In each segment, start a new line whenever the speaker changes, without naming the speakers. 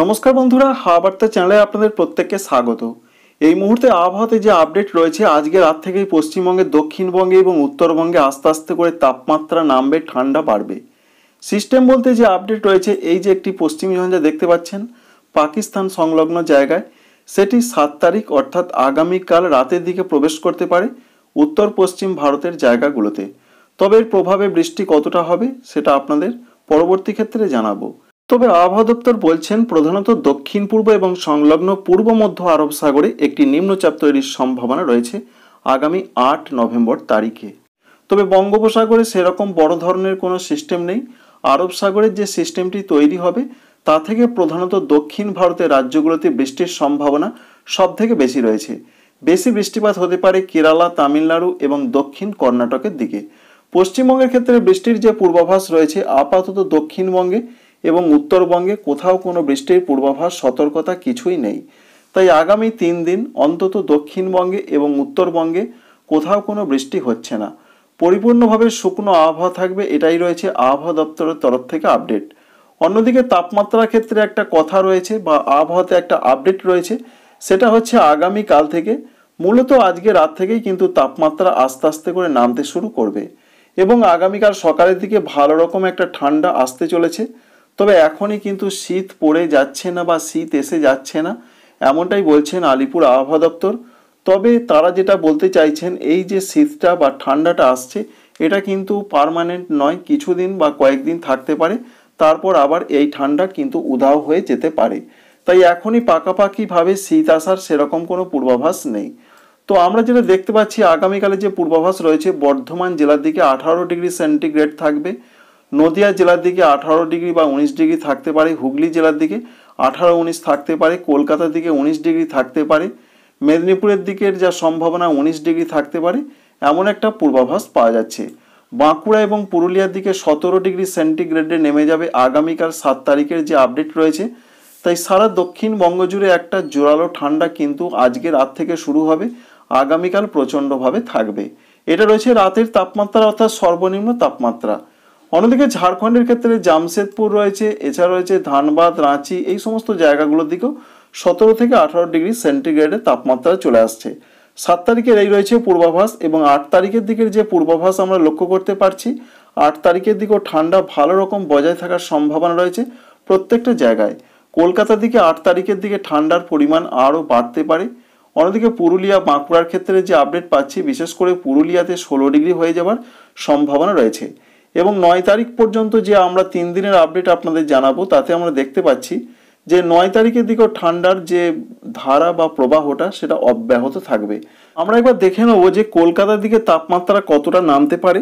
নমস্কার বন্ধুরা হাওয়া বার্তা চ্যানেলে আপনাদের প্রত্যেককে স্বাগত এই মুহূর্তে আবহাওয়াতে যে আপডেট রয়েছে আজকে রাত থেকেই পশ্চিমবঙ্গে দক্ষিণবঙ্গে এবং উত্তরবঙ্গে আস্তে আস্তে করে তাপমাত্রা নামবে ঠান্ডা বাড়বে সিস্টেম বলতে যে আপডেট রয়েছে এই যে একটি পশ্চিম ঝঞ্ঝা দেখতে পাচ্ছেন পাকিস্তান সংলগ্ন জায়গায় সেটি সাত তারিখ অর্থাৎ আগামীকাল রাতের দিকে প্রবেশ করতে পারে উত্তর পশ্চিম ভারতের জায়গাগুলোতে তবে এর প্রভাবে বৃষ্টি কতটা হবে সেটা আপনাদের পরবর্তী ক্ষেত্রে জানাবো তবে আবহাওয়া দপ্তর বলছেন প্রধানত দক্ষিণ পূর্ব এবং সংলগ্ন পূর্ব মধ্য আরব সাগরে একটি নিম্নচাপ তৈরির সম্ভাবনা রয়েছে আগামী আট নভেম্বর তারিখে তবে বঙ্গোপসাগরে সেরকম বড় ধরনের কোনো সিস্টেম নেই আরব সাগরের যে সিস্টেমটি তৈরি হবে তা থেকে প্রধানত দক্ষিণ ভারতের রাজ্যগুলোতে বৃষ্টির সম্ভাবনা সব থেকে বেশি রয়েছে বেশি বৃষ্টিপাত হতে পারে কেরালা তামিলনাড়ু এবং দক্ষিণ কর্ণাটকের দিকে পশ্চিমবঙ্গের ক্ষেত্রে বৃষ্টির যে পূর্বাভাস রয়েছে আপাতত দক্ষিণবঙ্গে এবং উত্তরবঙ্গে কোথাও কোনো বৃষ্টির পূর্বাভাস সতর্কতা কিছুই নেই তাই আগামী তিন দিন অন্তত দক্ষিণবঙ্গে এবং উত্তরবঙ্গে কোথাও কোনো বৃষ্টি হচ্ছে না পরিপূর্ণভাবে শুকনো আবহাওয়া থাকবে এটাই রয়েছে আবহাওয়া দপ্তরের তরফ থেকে আপডেট অন্যদিকে তাপমাত্রার ক্ষেত্রে একটা কথা রয়েছে বা আবহাওয়াতে একটা আপডেট রয়েছে সেটা হচ্ছে আগামী কাল থেকে মূলত আজকে রাত থেকেই কিন্তু তাপমাত্রা আস্তে আস্তে করে নামতে শুরু করবে এবং আগামীকাল সকালের দিকে ভালো রকম একটা ঠান্ডা আসতে চলেছে তবে এখনই কিন্তু শীত পড়ে যাচ্ছে না বা শীত এসে যাচ্ছে না এমনটাই বলছেন আলিপুর আবহাওয়া দপ্তর তবে তারা যেটা বলতে চাইছেন এই যে শীতটা বা ঠান্ডাটা আসছে এটা কিন্তু পারমানেন্ট নয় কিছুদিন বা কয়েকদিন থাকতে পারে তারপর আবার এই ঠান্ডা কিন্তু উধাও হয়ে যেতে পারে তাই এখনই পাকাপাকিভাবে শীত আসার সেরকম কোনো পূর্বাভাস নেই তো আমরা যেটা দেখতে পাচ্ছি আগামীকালে যে পূর্বাভাস রয়েছে বর্ধমান জেলার দিকে আঠারো ডিগ্রি সেন্টিগ্রেড থাকবে নদিয়া জেলার দিকে আঠারো ডিগ্রি বা উনিশ ডিগ্রি থাকতে পারে হুগলি জেলার দিকে আঠারো উনিশ থাকতে পারে কলকাতার দিকে উনিশ ডিগ্রি থাকতে পারে মেদিনীপুরের দিকের যা সম্ভাবনা উনিশ ডিগ্রি থাকতে পারে এমন একটা পূর্বাভাস পাওয়া যাচ্ছে বাঁকুড়া এবং পুরুলিয়ার দিকে সতেরো ডিগ্রি সেন্টিগ্রেডে নেমে যাবে আগামীকাল সাত তারিখের যে আপডেট রয়েছে তাই সারা দক্ষিণবঙ্গ জুড়ে একটা জোরালো ঠান্ডা কিন্তু আজকে রাত থেকে শুরু হবে আগামীকাল প্রচণ্ডভাবে থাকবে এটা রয়েছে রাতের তাপমাত্রা অর্থাৎ সর্বনিম্ন তাপমাত্রা অন্যদিকে ঝাড়খণ্ডের ক্ষেত্রে জামশেদপুর রয়েছে এছাড়া রয়েছে ধানবাদ রাঁচি এই সমস্ত জায়গাগুলোর দিকেও সতেরো থেকে আঠারো ডিগ্রি সেন্টিগ্রেডের তাপমাত্রা চলে আসছে সাত তারিখের এই রয়েছে পূর্বাভাস এবং আট তারিখের দিকের যে পূর্বাভাস আমরা লক্ষ্য করতে পারছি আট তারিখের দিকেও ঠান্ডা ভালো রকম বজায় থাকার সম্ভাবনা রয়েছে প্রত্যেকটা জায়গায় কলকাতার দিকে আট তারিখের দিকে ঠান্ডার পরিমাণ আরও বাড়তে পারে অন্যদিকে পুরুলিয়া বাঁকুড়ার ক্ষেত্রে যে আপডেট পাচ্ছি বিশেষ করে পুরুলিয়াতে ষোলো ডিগ্রি হয়ে যাওয়ার সম্ভাবনা রয়েছে এবং নয় তারিখ পর্যন্ত যে আমরা তিন দিনের আপডেট আপনাদের জানাবো তাতে আমরা দেখতে পাচ্ছি যে নয় তারিখের দিকেও ঠান্ডার যে ধারা বা প্রবাহটা সেটা অব্যাহত থাকবে আমরা একবার দেখে নেব যে কলকাতার দিকে তাপমাত্রা কতটা নামতে পারে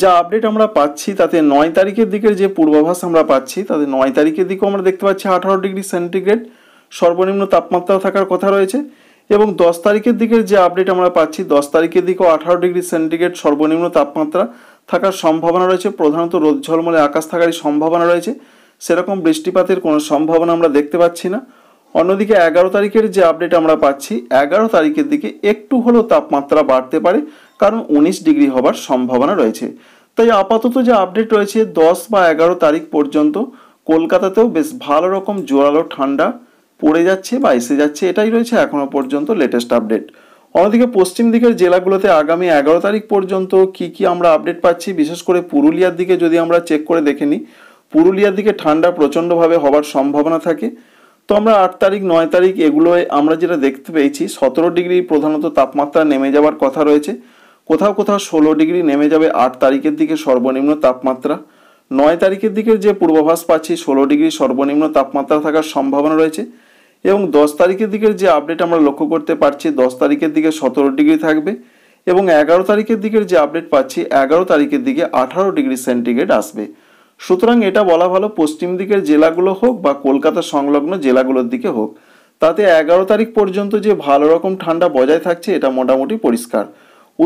যা আপডেট আমরা পাচ্ছি তাতে নয় তারিখের দিকের যে পূর্বাভাস আমরা পাচ্ছি তাতে নয় তারিখের দিকেও আমরা দেখতে পাচ্ছি আঠারো ডিগ্রি সেন্টিগ্রেড সর্বনিম্ন তাপমাত্রা থাকার কথা রয়েছে এবং দশ তারিখের দিকের যে আপডেট আমরা পাচ্ছি দশ তারিখের দিকেও আঠারো ডিগ্রি সেন্টিগ্রেড সর্বনিম্ন তাপমাত্রা থাকার সম্ভাবনা রয়েছে প্রধানত রোদ ঝলমলে আকাশ থাকারই সম্ভাবনা রয়েছে সেরকম বৃষ্টিপাতের কোনো সম্ভাবনা আমরা দেখতে পাচ্ছি না অন্যদিকে এগারো তারিখের যে আপডেট আমরা পাচ্ছি এগারো তারিখের দিকে একটু হলেও তাপমাত্রা বাড়তে পারে কারণ উনিশ ডিগ্রি হবার সম্ভাবনা রয়েছে তাই আপাতত যে আপডেট রয়েছে দশ বা এগারো তারিখ পর্যন্ত কলকাতাতেও বেশ ভালো রকম জোরালো ঠান্ডা পড়ে যাচ্ছে বা এসে যাচ্ছে এটাই রয়েছে এখনও পর্যন্ত লেটেস্ট আপডেট অন্যদিকে পশ্চিম দিকের জেলাগুলোতে আগামী এগারো তারিখ পর্যন্ত কি কি আমরা আপডেট পাচ্ছি বিশেষ করে পুরুলিয়ার দিকে যদি আমরা চেক করে দেখে নিই পুরুলিয়ার দিকে ঠান্ডা প্রচণ্ডভাবে হওয়ার সম্ভাবনা থাকে তো আমরা আট তারিখ নয় তারিখ এগুলোয় আমরা যেটা দেখতে পেয়েছি সতেরো ডিগ্রি প্রধানত তাপমাত্রা নেমে যাওয়ার কথা রয়েছে কোথাও কোথাও ষোলো ডিগ্রি নেমে যাবে আট তারিখের দিকে সর্বনিম্ন তাপমাত্রা নয় তারিখের দিকের যে পূর্বাভাস পাচ্ছি ষোলো ডিগ্রি সর্বনিম্ন তাপমাত্রা থাকার সম্ভাবনা রয়েছে এবং দশ তারিখের দিকের যে আপডেট আমরা লক্ষ্য করতে পারছি দশ তারিখের দিকে সতেরো ডিগ্রি থাকবে এবং এগারো তারিখের দিকের যে আপডেট পাচ্ছি এগারো তারিখের দিকে আঠারো ডিগ্রি সেন্টিগ্রেড আসবে সুতরাং এটা বলা ভালো পশ্চিম দিকের জেলাগুলো হোক বা কলকাতা সংলগ্ন জেলাগুলোর দিকে হোক তাতে এগারো তারিখ পর্যন্ত যে ভালো রকম ঠান্ডা বজায় থাকছে এটা মোটামুটি পরিষ্কার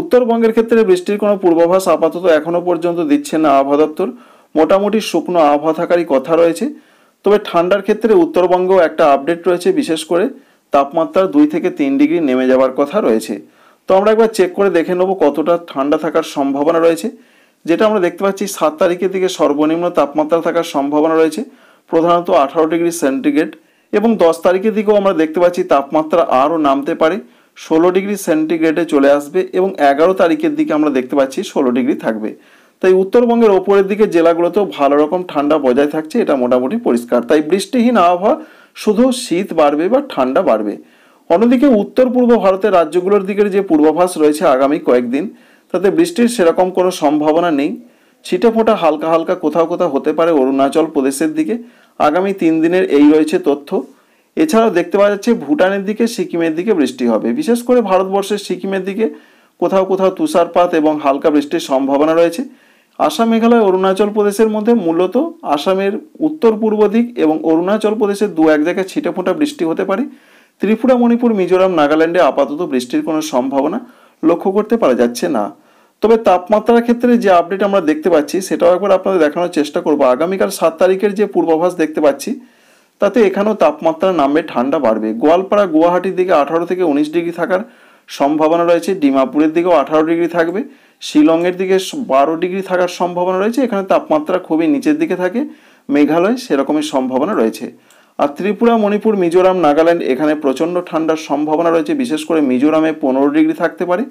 উত্তরবঙ্গের ক্ষেত্রে বৃষ্টির কোনো পূর্বাভাস আপাতত এখনও পর্যন্ত দিচ্ছে না আবহাওয়া দপ্তর মোটামুটি শুকনো আবহাওয়া থাকারই কথা রয়েছে তবে ঠান্ডার ক্ষেত্রে উত্তরবঙ্গেও একটা আপডেট রয়েছে বিশেষ করে তাপমাত্রা দুই থেকে তিন ডিগ্রি নেমে যাওয়ার কথা রয়েছে তো আমরা একবার চেক করে দেখে নেব কতটা ঠান্ডা থাকার সম্ভাবনা রয়েছে যেটা আমরা দেখতে পাচ্ছি সাত তারিখের দিকে সর্বনিম্ন তাপমাত্রা থাকার সম্ভাবনা রয়েছে প্রধানত আঠারো ডিগ্রি সেন্টিগ্রেড এবং দশ তারিখের দিকেও আমরা দেখতে পাচ্ছি তাপমাত্রা আরও নামতে পারে ষোলো ডিগ্রি সেন্টিগ্রেডে চলে আসবে এবং এগারো তারিখের দিকে আমরা দেখতে পাচ্ছি ষোলো ডিগ্রি থাকবে তাই উত্তরবঙ্গের ওপরের দিকে জেলাগুলোতেও ভালো রকম ঠান্ডা বজায় থাকছে এটা মোটামুটি পরিষ্কার তাই বৃষ্টিহীন আবহাওয়া শুধু শীত বাড়বে বা ঠান্ডা বাড়বে অন্যদিকে উত্তর পূর্ব ভারতের রাজ্যগুলোর দিকের যে পূর্বাভাস রয়েছে আগামী কয়েকদিন তাতে বৃষ্টির সেরকম কোনো সম্ভাবনা নেই ছিটে ফোঁটা হালকা হালকা কোথাও কোথাও হতে পারে অরুণাচল প্রদেশের দিকে আগামী তিন দিনের এই রয়েছে তথ্য এছাড়াও দেখতে পাওয়া যাচ্ছে ভুটানের দিকে সিকিমের দিকে বৃষ্টি হবে বিশেষ করে ভারতবর্ষের সিকিমের দিকে কোথাও কোথাও তুষারপাত এবং হালকা বৃষ্টির সম্ভাবনা রয়েছে আসাম মেঘালয় অরুণাচল প্রদেশের মধ্যে মূলত আসামের উত্তর পূর্ব দিক এবং অরুণাচল প্রদেশের দু এক জায়গায় ছিটেফোঁটা বৃষ্টি হতে পারে ত্রিপুরা মণিপুর মিজোরাম নাগাল্যান্ডে আপাতত বৃষ্টির কোনো সম্ভাবনা লক্ষ্য করতে পারা যাচ্ছে না তবে তাপমাত্রার ক্ষেত্রে যে আপডেট আমরা দেখতে পাচ্ছি সেটাও একবার আপনাদের দেখানোর চেষ্টা করব আগামীকাল সাত তারিখের যে পূর্বাভাস দেখতে পাচ্ছি তাতে এখানেও তাপমাত্রা নামবে ঠান্ডা বাড়বে গোয়ালপাড়া গুয়াহাটির দিকে আঠারো থেকে উনিশ ডিগ্রি থাকার সম্ভাবনা রয়েছে ডিমাপুরের দিকেও আঠারো ডিগ্রি থাকবে শিলংয়ের দিকে বারো ডিগ্রি থাকার সম্ভাবনা রয়েছে এখানে তাপমাত্রা খুবই নিচের দিকে থাকে মেঘালয় সেরকমই সম্ভাবনা রয়েছে আর ত্রিপুরা মণিপুর মিজোরাম নাগাল্যান্ড এখানে প্রচণ্ড ঠান্ডার সম্ভাবনা রয়েছে বিশেষ করে মিজোরামে পনেরো ডিগ্রি থাকতে পারে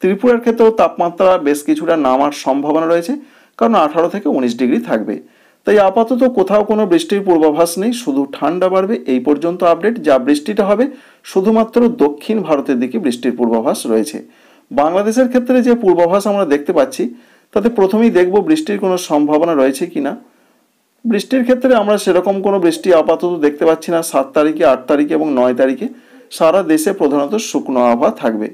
ত্রিপুরার ক্ষেত্রেও তাপমাত্রা বেশ কিছুটা নামার সম্ভাবনা রয়েছে কারণ আঠারো থেকে উনিশ ডিগ্রি থাকবে তাই আপাতত কোথাও কোনো বৃষ্টির পূর্বাভাস নেই শুধু ঠান্ডা বাড়বে এই পর্যন্ত আপডেট যা বৃষ্টিটা হবে শুধুমাত্র দক্ষিণ ভারতের দিকে বৃষ্টির পূর্বাভাস রয়েছে বাংলাদেশের ক্ষেত্রে যে পূর্বাভাস আমরা দেখতে পাচ্ছি তাতে প্রথমেই দেখব বৃষ্টির কোনো সম্ভাবনা রয়েছে কি না বৃষ্টির ক্ষেত্রে আমরা সেরকম কোনো বৃষ্টি আপাতত দেখতে পাচ্ছি না সাত তারিখে আট তারিখে এবং নয় তারিখে সারা দেশে প্রধানত শুকনো আবহাওয়া থাকবে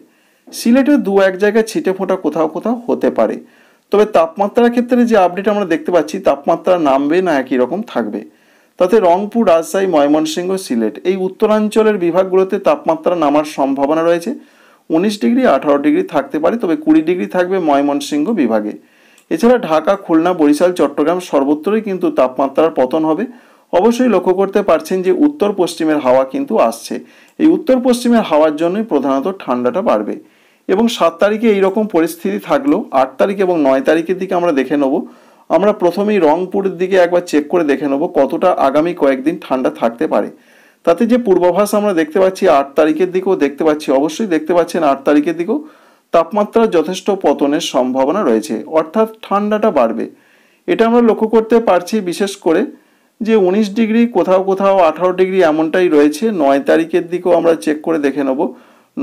সিলেটে দু এক জায়গায় ছিটে ফোঁটা কোথাও কোথাও হতে পারে তবে তাপমাত্রার ক্ষেত্রে যে আপডেট আমরা দেখতে পাচ্ছি তাপমাত্রা নামবে না একই রকম থাকবে তাতে রংপুর রাজশাহী ময়মনসিংহ সিলেট এই উত্তরাঞ্চলের বিভাগগুলোতে তাপমাত্রা নামার সম্ভাবনা রয়েছে উনিশ ডিগ্রি আঠারো ডিগ্রি থাকতে পারে তবে কুড়ি ডিগ্রি থাকবে ময়মনসিংহ বিভাগে এছাড়া ঢাকা খুলনা বরিশাল চট্টগ্রাম সর্বত্রই কিন্তু তাপমাত্রার পতন হবে অবশ্যই লক্ষ্য করতে পারছেন যে উত্তর পশ্চিমের হাওয়া কিন্তু আসছে এই উত্তর পশ্চিমের হাওয়ার জন্যই প্রধানত ঠান্ডাটা বাড়বে এবং সাত তারিখে এইরকম পরিস্থিতি থাকলো আট তারিখ এবং নয় তারিখের দিকে আমরা দেখে নেব আমরা প্রথমেই রংপুরের দিকে একবার চেক করে দেখে নেব কতটা আগামী কয়েকদিন ঠান্ডা থাকতে পারে তাতে যে পূর্বাভাস আমরা দেখতে পাচ্ছি আট তারিখের দিকেও দেখতে পাচ্ছি অবশ্যই দেখতে পাচ্ছেন আট তারিখের দিকেও তাপমাত্রা যথেষ্ট পতনের সম্ভাবনা রয়েছে অর্থাৎ ঠান্ডাটা বাড়বে এটা আমরা লক্ষ্য করতে পারছি বিশেষ করে যে উনিশ ডিগ্রি কোথাও কোথাও আঠারো ডিগ্রি এমনটাই রয়েছে নয় তারিখের দিকেও আমরা চেক করে দেখে নেবো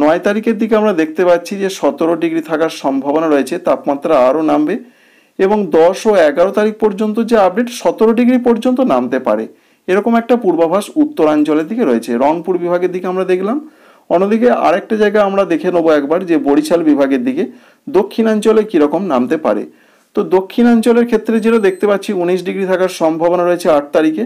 নয় তারিখের দিকে আমরা দেখতে পাচ্ছি যে সতেরো ডিগ্রি থাকার সম্ভাবনা রয়েছে তাপমাত্রা আরও নামবে এবং দশ ও এগারো তারিখ পর্যন্ত যে আপডেট সতেরো ডিগ্রি পর্যন্ত নামতে পারে এরকম একটা পূর্বাভাস উত্তরাঞ্চলের দিকে রয়েছে রংপুর বিভাগের দিকে আমরা দেখলাম অন্যদিকে আরেকটা জায়গা আমরা দেখে নেবো একবার যে বরিশাল বিভাগের দিকে দক্ষিণাঞ্চলে কীরকম নামতে পারে তো দক্ষিণাঞ্চলের ক্ষেত্রে যেটা দেখতে পাচ্ছি উনিশ ডিগ্রি থাকার সম্ভাবনা রয়েছে আট তারিখে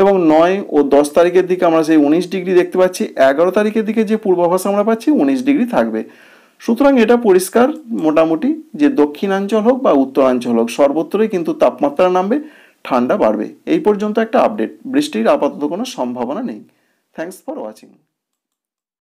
এবং নয় ও দশ তারিখের দিকে আমরা সেই উনিশ ডিগ্রি দেখতে পাচ্ছি এগারো তারিখের দিকে যে পূর্বাভাস আমরা পাচ্ছি উনিশ ডিগ্রি থাকবে সুতরাং এটা পরিষ্কার মোটামুটি যে দক্ষিণাঞ্চল হোক বা উত্তরাঞ্চল হোক সর্বত্রই কিন্তু তাপমাত্রা নামবে ঠান্ডা বাড়বে এই পর্যন্ত একটা আপডেট বৃষ্টির আপাতত কোনো সম্ভাবনা নেই থ্যাংকস ফর ওয়াচিং